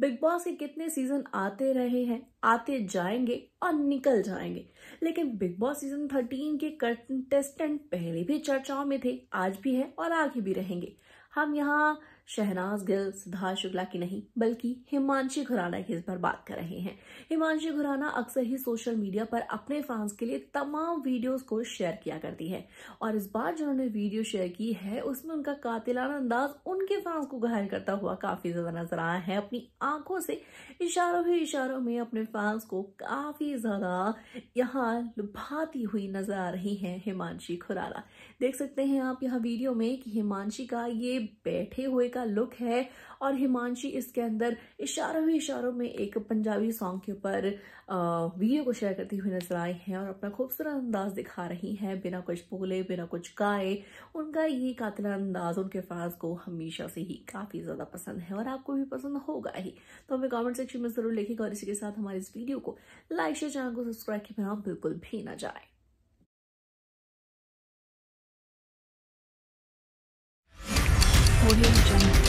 big boss के कितने season आते रहे हैं आते जाएंगे और निकल जाएंगे लेकिन बिग बॉस सीजन थर्टीन के कंटेस्टेंट पहले भी चर्चाओं में थे आज भी है और आगे भी रहेंगे हम यहाँ शहनाज गिल सिद्धार्थ शुक्ला की नहीं बल्कि हिमांशी खुराना की इस पर बात कर रहे हैं हिमांशी खुराना अक्सर ही सोशल मीडिया पर अपने फैंस के लिए तमाम वीडियोस को शेयर किया करती है और इस बार जो उन्होंने वीडियो शेयर की है उसमें उनका कातिलाना अंदाज उनके फैंस को घायल करता हुआ काफी ज्यादा नजर आया है अपनी आंखों से इशारों ही इशारों में अपने फैंस को काफ़ी ज़्यादा यहाँ लुभाती हुई नज़र आ रही हैं हिमांशी खुराना देख सकते हैं आप यहाँ वीडियो में कि हिमांशी का ये बैठे हुए का लुक है और हिमांशी इसके अंदर इशारों ही इशारों में एक पंजाबी सॉन्ग के ऊपर वीडियो को शेयर करती हुई नजर आई हैं और अपना खूबसूरत अंदाज दिखा रही हैं बिना कुछ बोले बिना कुछ गाए उनका ये कातिला अंदाज उनके फैंस को हमेशा से ही काफ़ी ज़्यादा पसंद है और आपको भी पसंद होगा ही तो हमें कॉमेंट सेक्शन में ज़रूर लिखेगा और इसी के साथ हमारे इस वीडियो को लाइक शेयर चैनल को सब्सक्राइब के बिना बिल्कुल भी ना जाए